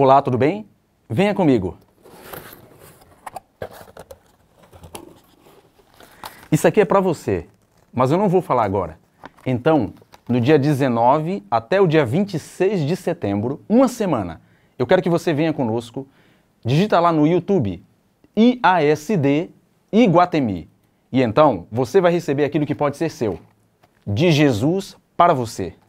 Olá, tudo bem? Venha comigo. Isso aqui é para você, mas eu não vou falar agora. Então, no dia 19 até o dia 26 de setembro, uma semana, eu quero que você venha conosco. Digita lá no YouTube IASD Iguatemi. E então você vai receber aquilo que pode ser seu. De Jesus para você.